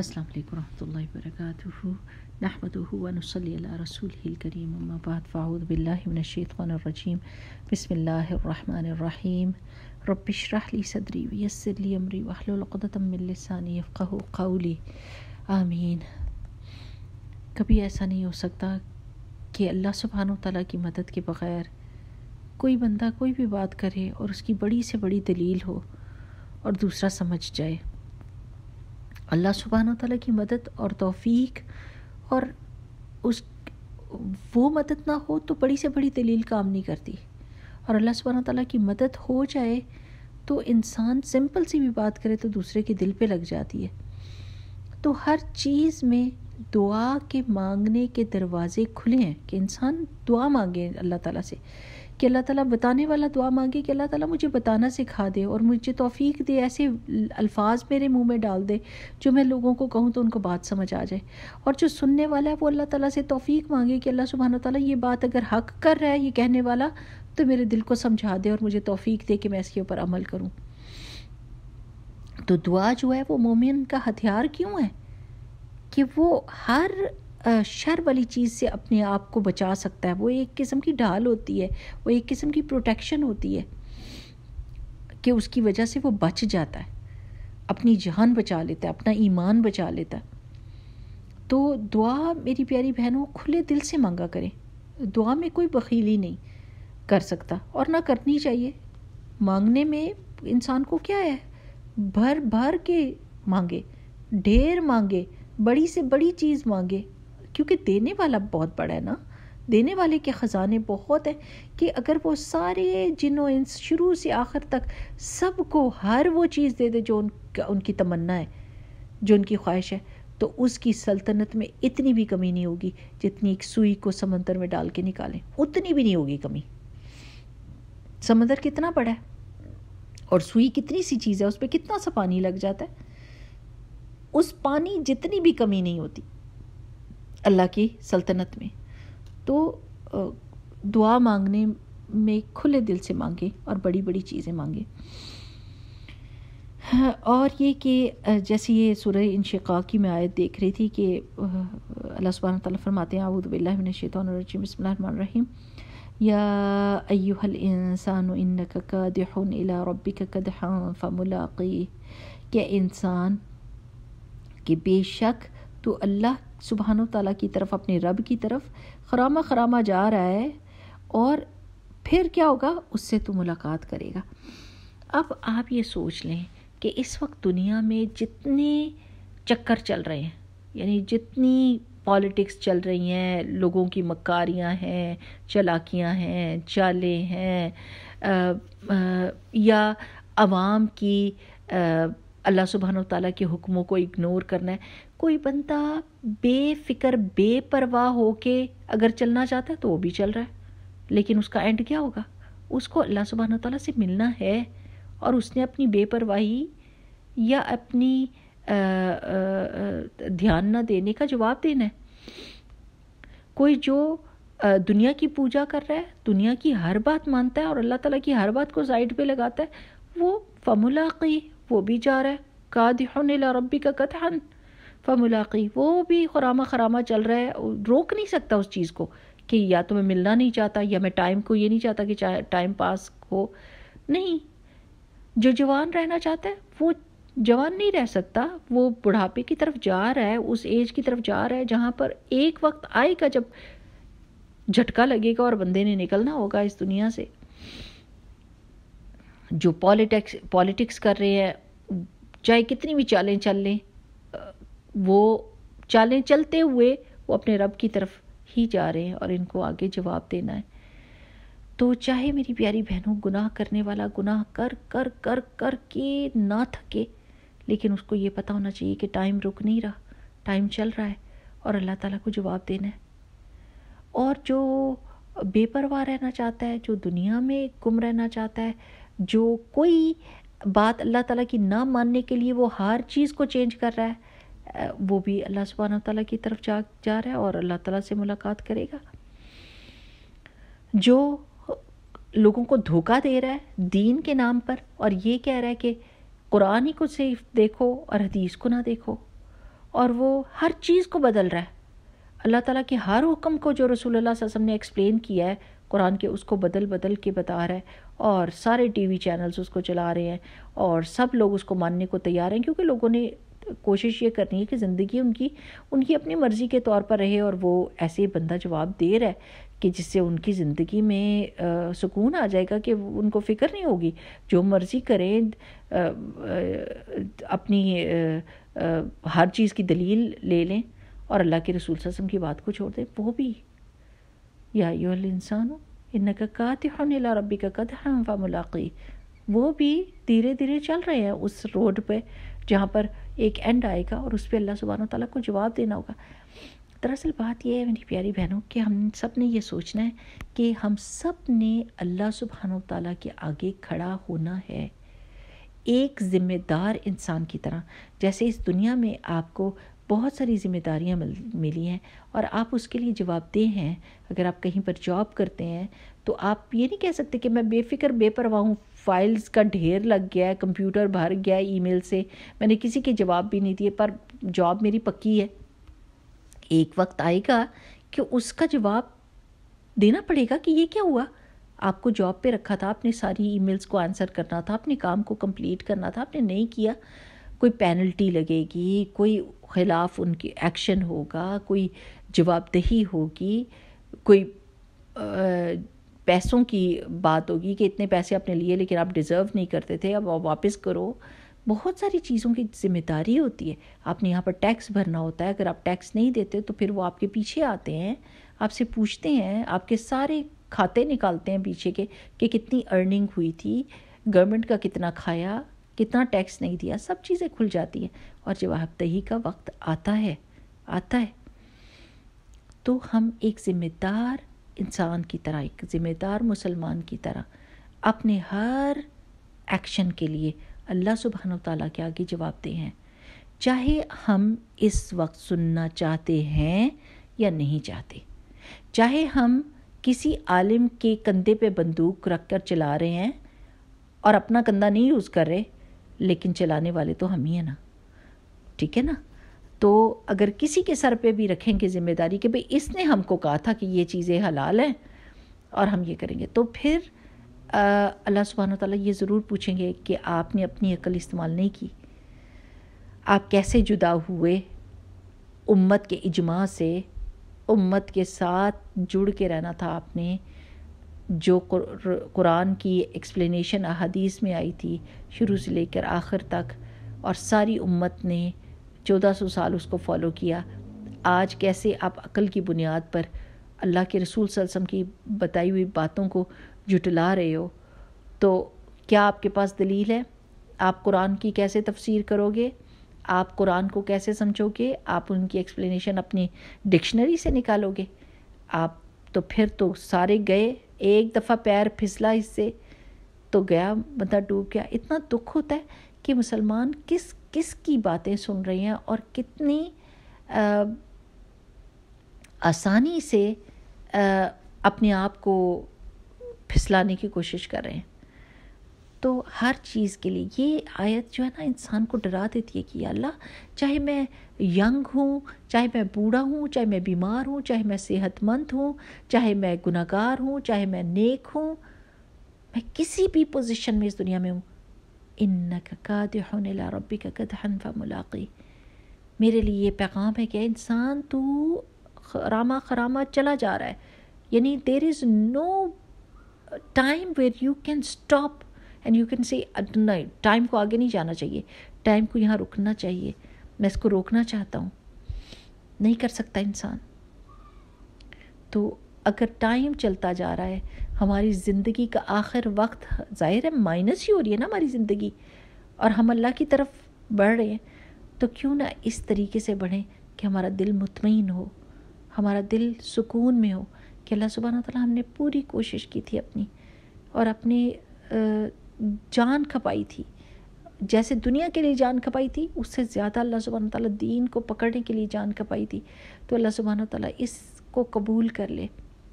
अस्सलाम वालेकुम रहमतुल्लाहि वबरकातुहू नहमदुहू व नुसल्ली अला रसूलिहिल करीम अम्मा बाद फ़ाऊद बिल्लाहि मिनश शैतानिर रजीम बिस्मिल्लाहिर रहमानिर रहीम रब्बि इशरह ली सदरी व यस्सिर ली अमरी वहलुल उक़दतम मिन लिसानी यफ़क़हू क़ौली आमीन कभी ऐसा नहीं हो सकता कि अल्लाह सुबहान तआला की मदद के बग़ैर कोई बंदा कोई भी बात करे और उसकी बड़ी से बड़ी दलील हो और दूसरा समझ जाए अल्लाह सुबहान तला की मदद और तौफीक और उस वो मदद ना हो तो बड़ी से बड़ी दलील काम नहीं करती और अल्लाह सुबहान तला की मदद हो जाए तो इंसान सिंपल सी भी बात करे तो दूसरे के दिल पे लग जाती है तो हर चीज़ में दुआ के मांगने के दरवाज़े खुले हैं कि इंसान दुआ मांगे अल्लाह ताला से कि अल्लाह ताला बताने वाला दुआ मांगे कि अल्लाह ताला मुझे बताना सिखा दे और मुझे तौफीक दे ऐसे अल्फाज मेरे मुंह में डाल दे जो मैं लोगों को कहूँ तो उनको बात समझ आ जाए और जो सुनने वाला है वो अल्लाह ताला से तौफीक मांगे कि अल्लाह सुबहाना ताला ये बात अगर हक कर रहा है ये कहने वाला तो मेरे दिल को समझा दे और मुझे तोफ़ी दे कि मैं इसके ऊपर अमल करूँ तो दुआ जो है वो मोमिन का हथियार क्यों है कि वो हर शर वाली चीज़ से अपने आप को बचा सकता है वो एक किस्म की ढाल होती है वो एक किस्म की प्रोटेक्शन होती है कि उसकी वजह से वो बच जाता है अपनी जान बचा लेता है अपना ईमान बचा लेता है तो दुआ मेरी प्यारी बहनों खुले दिल से मांगा करें दुआ में कोई बखीली नहीं कर सकता और ना करनी चाहिए मांगने में इंसान को क्या है भर भर के मांगे ढेर मांगे बड़ी से बड़ी चीज़ मांगे क्योंकि देने वाला बहुत बड़ा है ना देने वाले के ख़जाने बहुत हैं कि अगर वो सारे जिनों इन शुरू से आखिर तक सबको हर वो चीज़ दे दे जो उन उनकी तमन्ना है जो उनकी ख्वाहिश है तो उसकी सल्तनत में इतनी भी कमी नहीं होगी जितनी एक सुई को समंदर में डाल के निकालें उतनी भी नहीं होगी कमी समंदर कितना बड़ा है और सुई कितनी सी चीज़ है उस पर कितना सा पानी लग जाता है उस पानी जितनी भी कमी नहीं होती अल्लाह की सल्तनत में तो दुआ मांगने में खुले दिल से मांगे और बड़ी बड़ी चीज़ें मांगे हाँ, और ये कि जैसे ये सूर्य इनशा की मैं आयत देख रही थी कि अल्लाह सुबह ताली फरमाते हैं आऊदबिल्लाशैतरजीम बसमीम या अयूहल इंसान का कदहन इला रबी फ़मुलाक़ी के इंसान कि बेशक तो अल्लाह सुबहान तला की तरफ अपने रब की तरफ खरामा खरामा जा रहा है और फिर क्या होगा उससे तो मुलाकात करेगा अब आप ये सोच लें कि इस वक्त दुनिया में जितने चक्कर चल रहे हैं यानी जितनी पॉलिटिक्स चल रही हैं लोगों की मकारियाँ हैं चलाकियाँ हैं चालें हैं या आवाम की आ, अल्लाह सुबहान तला के हुक्मों को इग्नोर करना है कोई बंदा बेफिक्र बेपरवाह हो के अगर चलना चाहता है तो वो भी चल रहा है लेकिन उसका एंड क्या होगा उसको अल्लाह सुबहान तला से मिलना है और उसने अपनी बेपरवाही या अपनी आ, आ, आ, ध्यान न देने का जवाब देना है कोई जो दुनिया की पूजा कर रहा है दुनिया की हर बात मानता है और अल्लाह ताला की हर बात को साइड पे लगाता है वो फमुलाकी वो भी जा रहा है कादिहन इला रबी का कथन फमुलाकी वो भी खरामा खरामा चल रहा है रोक नहीं सकता उस चीज़ को कि या तो मैं मिलना नहीं चाहता या मैं टाइम को ये नहीं चाहता कि टाइम पास हो नहीं जो जवान रहना चाहता है वो जवान नहीं रह सकता वो बुढ़ापे की तरफ जा रहा है उस एज की तरफ जा रहा है जहाँ पर एक वक्त आएगा जब झटका लगेगा और बंदे ने निकलना होगा इस दुनिया से जो पॉलिटिक्स पॉलिटिक्स कर रहे हैं चाहे कितनी भी चालें चल लें वो चालें चलते हुए वो अपने रब की तरफ ही जा रहे हैं और इनको आगे जवाब देना है तो चाहे मेरी प्यारी बहनों गुनाह करने वाला गुनाह कर कर कर कर के ना थके लेकिन उसको ये पता होना चाहिए कि टाइम रुक नहीं रहा टाइम चल रहा है और अल्लाह ताला को जवाब देना है और जो बेपरवाह रहना चाहता है जो दुनिया में गुम रहना चाहता है जो कोई बात अल्लाह ताला की ना मानने के लिए वो हर चीज़ को चेंज कर रहा है वो भी अल्लाह सुबहाना ताला की तरफ जा जा रहा है और अल्लाह ताला से मुलाकात करेगा जो लोगों को धोखा दे रहा है दीन के नाम पर और ये कह रहा है कि कुरान ही को सिर्फ देखो और हदीस को ना देखो और वो हर चीज़ को बदल रहा है अल्लाह ताला के हर हुक्म को जो रसूल अल्लाह वसम ने एक्सप्लेन किया है कुरान के उसको बदल बदल के बता रहा है और सारे टीवी चैनल्स उसको चला रहे हैं और सब लोग उसको मानने को तैयार हैं क्योंकि लोगों ने कोशिश ये करनी है कि ज़िंदगी उनकी उनकी अपनी मर्ज़ी के तौर पर रहे और वो ऐसे बंदा जवाब दे रहा है कि जिससे उनकी ज़िंदगी में आ, सुकून आ जाएगा कि उनको फ़िक्र नहीं होगी जो मर्ज़ी करें आ, आ, अपनी आ, आ, हर चीज़ की दलील ले लें और अल्लाह के रसूल सम की बात को छोड़ दें वो भी या का इंसानो इनक कातिहन इला रबी का कदहम व मुलाकी वो भी धीरे धीरे चल रहे हैं उस रोड पे जहाँ पर एक एंड आएगा और उस पर अल्लाह सुबहान तला को जवाब देना होगा दरअसल बात यह है मेरी प्यारी बहनों कि हम सब ने ये सोचना है कि हम सब ने अल्लाह सुबहान तला के आगे खड़ा होना है एक ज़िम्मेदार इंसान की तरह जैसे इस दुनिया में आपको बहुत सारी मिल मिली हैं और आप उसके लिए जवाबदेह हैं अगर आप कहीं पर जॉब करते हैं तो आप ये नहीं कह सकते कि मैं बेफिक्र बेपरवाह हूँ फाइल्स का ढेर लग गया है कंप्यूटर भर गया है ईमेल से मैंने किसी के जवाब भी नहीं दिए पर जॉब मेरी पक्की है एक वक्त आएगा कि उसका जवाब देना पड़ेगा कि ये क्या हुआ आपको जॉब पे रखा था आपने सारी ईमेल्स को आंसर करना था अपने काम को कंप्लीट करना था आपने नहीं किया कोई पेनल्टी लगेगी कोई ख़िलाफ़ उनकी एक्शन होगा कोई जवाबदेही होगी कोई आ, पैसों की बात होगी कि इतने पैसे आपने लिए लेकिन आप डिज़र्व नहीं करते थे अब वापस करो बहुत सारी चीज़ों की जिम्मेदारी होती है आपने यहाँ पर टैक्स भरना होता है अगर आप टैक्स नहीं देते तो फिर वो आपके पीछे आते हैं आपसे पूछते हैं आपके सारे खाते निकालते हैं पीछे के कि कितनी अर्निंग हुई थी गवर्नमेंट का कितना खाया कितना टैक्स नहीं दिया सब चीज़ें खुल जाती हैं और जब का वक्त आता है आता है तो हम एक ज़िम्मेदार इंसान की तरह एक ज़िम्मेदार मुसलमान की तरह अपने हर एक्शन के लिए अल्लाह सुबहान तला के आगे जवाब दे हैं चाहे हम इस वक्त सुनना चाहते हैं या नहीं चाहते चाहे हम किसी आलिम के कंधे पे बंदूक रख कर चला रहे हैं और अपना कंधा नहीं यूज़ कर रहे लेकिन चलाने वाले तो हम ही हैं ना ठीक है ना तो अगर किसी के सर पे भी रखेंगे ज़िम्मेदारी कि भाई इसने हमको कहा था कि ये चीज़ें हलाल हैं और हम ये करेंगे तो फिर अल्लाह सुबहान ताली ये ज़रूर पूछेंगे कि आपने अपनी अकल इस्तेमाल नहीं की आप कैसे जुदा हुए उम्मत के इजमा से उम्मत के साथ जुड़ के रहना था आपने जो कुरान की एक्सप्लेनेशन अहदीस में आई थी शुरू से लेकर आखिर तक और सारी उम्मत ने 1400 साल उसको फॉलो किया आज कैसे आप अकल की बुनियाद पर अल्लाह के रसूल सल्सम की बताई हुई बातों को जुटला रहे हो तो क्या आपके पास दलील है आप कुरान की कैसे तफसीर करोगे आप कुरान को कैसे समझोगे आप उनकी एक्सप्लेनेशन अपनी डिक्शनरी से निकालोगे आप तो फिर तो सारे गए एक दफ़ा पैर फिसला इससे तो गया बंदा डूब गया इतना दुख होता है कि मुसलमान किस किस की बातें सुन रहे हैं और कितनी आ, आसानी से आ, अपने आप को फिसलाने की कोशिश कर रहे हैं तो हर चीज़ के लिए ये आयत जो है ना इंसान को डरा देती है कि अल्लाह चाहे मैं यंग हूँ चाहे मैं बूढ़ा हूँ चाहे मैं बीमार हूँ चाहे मैं सेहतमंद हूँ चाहे मैं गुनागार हूँ चाहे मैं नेक हूँ मैं किसी भी पोजिशन में इस दुनिया में हूँ इन का ला रबी का कद हनफा मुलाकी मेरे लिए ये पैगाम है कि इंसान तो खरामा खरामा चला जा रहा है यानी there is no time where you can stop and you can say night time को आगे नहीं जाना चाहिए टाइम को यहाँ रुकना चाहिए मैं इसको रोकना चाहता हूँ नहीं कर सकता इंसान तो अगर टाइम चलता जा रहा है हमारी ज़िंदगी का आखिर वक्त ज़ाहिर है माइनस ही हो रही है ना हमारी ज़िंदगी और हम अल्लाह की तरफ बढ़ रहे हैं तो क्यों ना इस तरीके से बढ़ें कि हमारा दिल मुतमिन हो हमारा दिल सुकून में हो कि अल्लाह सुबहाना तला हमने पूरी कोशिश की थी अपनी और अपने जान खपाई थी जैसे दुनिया के लिए जान खपाई थी उससे ज़्यादा अल्लाह सुबहान ताली दीन को पकड़ने के लिए जान खपाई थी तो अल्लाह सुबहान ताली इसको कबूल कर ले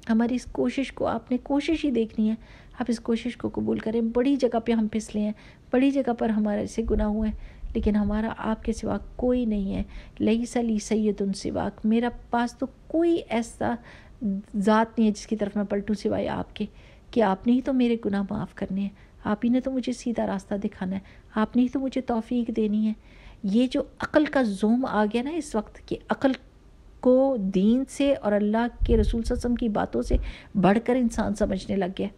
हमारी इस कोशिश को आपने कोशिश ही देखनी है आप इस कोशिश को कबूल करें बड़ी जगह पे हम फिसले हैं बड़ी जगह पर हमारे से गुनाह हुए हैं लेकिन हमारा आपके सिवा कोई नहीं है लई सली सैद उन सिवाक मेरा पास तो कोई ऐसा ज़ात नहीं है जिसकी तरफ मैं पलटूँ सिवाय आपके कि आपने ही तो मेरे गुनाह माफ़ करने हैं आप ही ने तो मुझे सीधा रास्ता दिखाना है आपने ही तो मुझे तोफ़ी देनी है ये जो अकल का जोम आ गया ना इस वक्त कि अकल को दीन से और अल्लाह के रसूल ससम की बातों से बढ़कर इंसान समझने लग गया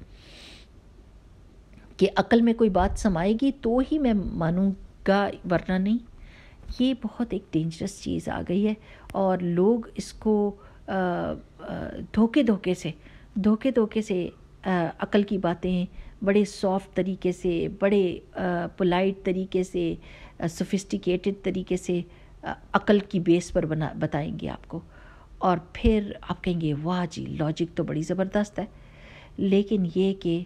कि अकल में कोई बात समाएगी तो ही मैं मानूंगा वरना नहीं ये बहुत एक डेंजरस चीज़ आ गई है और लोग इसको धोखे धोखे से धोखे धोखे से अकल की बातें बड़े सॉफ्ट तरीके से बड़े पोलाइट तरीके से सोफिस्टिकेटेड तरीके से अकल की बेस पर बना बताएंगे आपको और फिर आप कहेंगे वाह जी लॉजिक तो बड़ी ज़बरदस्त है लेकिन ये कि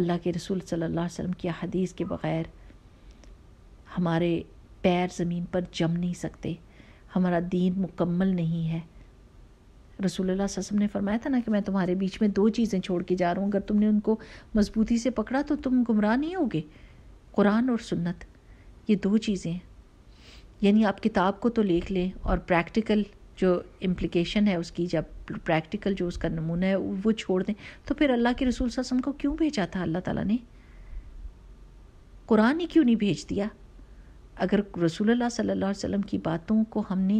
अल्लाह के रसूल सल्लल्लाहु अलैहि वसल्लम की हदीस के बग़ैर हमारे पैर ज़मीन पर जम नहीं सकते हमारा दीन मुकम्मल नहीं है रसूलुल्लाह वसम ने फरमाया था ना कि मैं तुम्हारे बीच में दो चीज़ें छोड़ के जा रहा हूँ अगर तुमने उनको मजबूती से पकड़ा तो तुम गुमराह नहीं होगे कुरान और सुन्नत ये दो चीज़ें हैं यानी आप किताब को तो लेख लें और प्रैक्टिकल जो इम्प्लिकेशन है उसकी जब प्रैक्टिकल जो उसका नमूना है वो छोड़ दें तो फिर अल्लाह के रसूल वसम को क्यों भेजा था अल्लाह ताला ने कुरान ही क्यों नहीं भेज दिया अगर रसूल सल्लल्लाहु अलैहि वसल्लम की बातों को हमने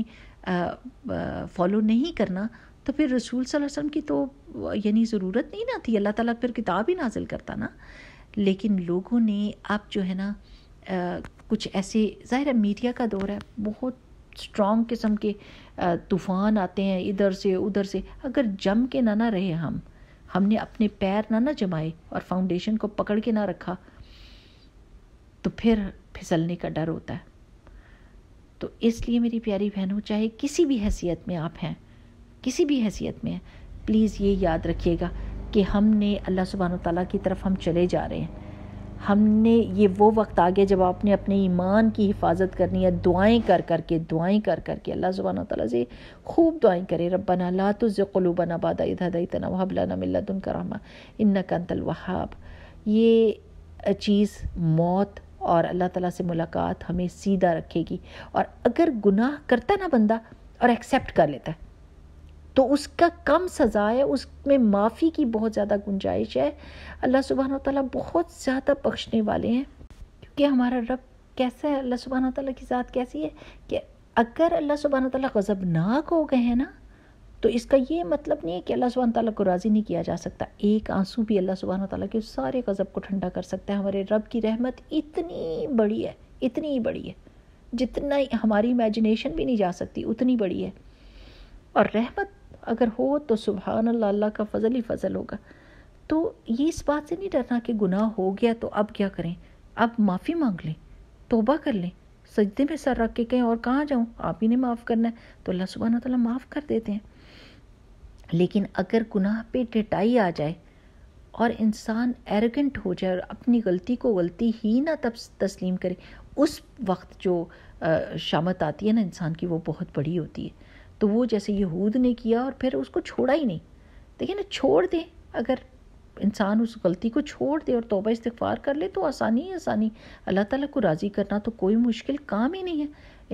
फॉलो नहीं करना तो फिर रसूल वसम की तो यानी ज़रूरत नहीं ना थी अल्लाह ताला फिर किताब ही नाजिल करता ना लेकिन लोगों ने अब जो है ना आ, कुछ ऐसे ज़ाहिर है मीडिया का दौर है बहुत स्ट्रॉन्ग किस्म के तूफ़ान आते हैं इधर से उधर से अगर जम के ना ना रहे हम हमने अपने पैर ना ना जमाए और फाउंडेशन को पकड़ के ना रखा तो फिर फिसलने का डर होता है तो इसलिए मेरी प्यारी बहनों चाहे किसी भी हैसियत में आप हैं किसी भी हैसियत में है प्लीज़ ये याद रखिएगा कि हमने अल्लाह सुबहान तला की तरफ हम चले जा रहे हैं हमने ये वो वक्त आ गया जब आपने अपने ईमान की हिफाजत करनी है दुआएं कर कर के दुआएं कर कर के अल्लाह सुबहाना तला से खूब दुआएं करे रब्बना ला तुज़ुलूबना बादा इधादई तना वहबलाना मिल्लादन करामा इन्ना कंतल वहाब ये चीज़ मौत और अल्लाह ताला से मुलाकात हमें सीधा रखेगी और अगर गुनाह करता ना बंदा और एक्सेप्ट कर लेता है तो उसका कम सज़ा है उसमें माफ़ी की बहुत ज़्यादा गुंजाइश है अल्लाह सुबहान तला बहुत ज़्यादा बख्शने वाले हैं क्योंकि हमारा रब कैसा है अल्लाह सुबहान तला की ज़ात कैसी है कि अगर अल्लाह सुबहान तला गज़बनाक हो गए हैं ना तो इसका ये मतलब नहीं है कि अल्लाह सुबहान तला को राज़ी नहीं किया जा सकता एक आंसू भी अल्लाह सुबहान तला के सारे गज़ब को ठंडा कर सकता है हमारे रब की रहमत इतनी बड़ी है इतनी ही बड़ी है जितना हमारी इमेजिनेशन भी नहीं जा सकती उतनी बड़ी है और रहमत अगर हो तो सुबहान अल्लाह का फजल ही फजल होगा तो ये इस बात से नहीं डरना कि गुनाह हो गया तो अब क्या करें अब माफ़ी मांग लें तोबा कर लें सजदे में सर रख के कहें और कहाँ जाऊँ आप ही ने माफ़ करना है तो अल्लाह सुबहान तला माफ़ कर देते हैं लेकिन अगर गुनाह पे डटाई आ जाए और इंसान एरोगेंट हो जाए और अपनी गलती को गलती ही ना तब तस्लीम करे उस वक्त जो शामत आती है ना इंसान की वो बहुत बड़ी होती है तो वो जैसे यहूद ने किया और फिर उसको छोड़ा ही नहीं देखिए ना छोड़ दे अगर इंसान उस गलती को छोड़ दे और तोबा इस्तफार कर ले तो आसानी ही आसानी अल्लाह ताला को राज़ी करना तो कोई मुश्किल काम ही नहीं है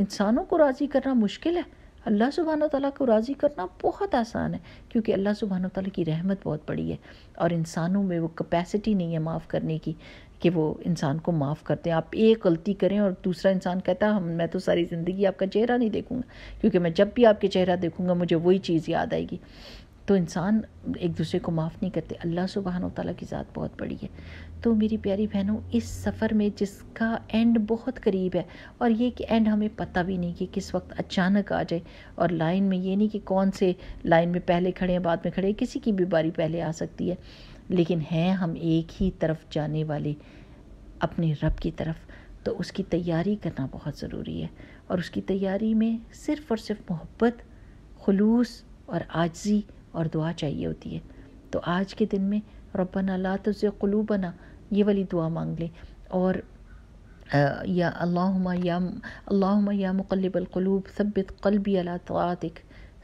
इंसानों को राज़ी करना मुश्किल है अल्लाह सुबहाना तला को राज़ी करना बहुत आसान है क्योंकि अल्लाह सुबहाना तला की रहमत बहुत बड़ी है और इंसानों में वो कैपेसिटी नहीं है माफ़ करने की कि वो इंसान को माफ़ करते हैं आप एक गलती करें और दूसरा इंसान कहता है मैं तो सारी ज़िंदगी आपका चेहरा नहीं देखूँगा क्योंकि मैं जब भी आपके चेहरा देखूँगा मुझे वही चीज़ याद आएगी तो इंसान एक दूसरे को माफ़ नहीं करते अल्लाह सुबहान तला की ज़ात बहुत बड़ी है तो मेरी प्यारी बहनों इस सफ़र में जिसका एंड बहुत करीब है और ये कि एंड हमें पता भी नहीं कि किस वक्त अचानक आ जाए और लाइन में ये नहीं कि कौन से लाइन में पहले खड़े हैं बाद में खड़े किसी की भी बारी पहले आ सकती है लेकिन हैं हम एक ही तरफ जाने वाले अपने रब की तरफ तो उसकी तैयारी करना बहुत ज़रूरी है और उसकी तैयारी में सिर्फ़ और सिर्फ मोहब्बत खलूस और आजी और दुआ चाहिए होती है तो आज के दिन में रबना ला तुझे कलू बना ये वाली दुआ मांग लें और या या अल्लाहुमा या मुकल्लब अला तवातिक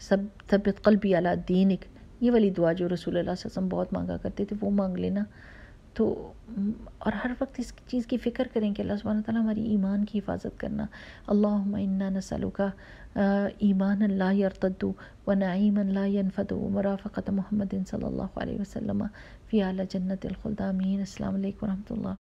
सब सबित कलबी अला दीनिक ये वाली दुआ जो रसूल वसम बहुत मांगा करते थे वो मांग लेना तो और हर वक्त इस चीज़ की फ़िक्र करें कि अल्लाह सुबहाना ताली हमारी ईमान की हिफाजत करना अल्लाह इन्ना का ईमान ला यरतद्दू व नाईमन ला मराफ़त मोहम्मद सल्ला वसम फ़ियाल जन्नतलखुलदामीन अल्लाम वरहमल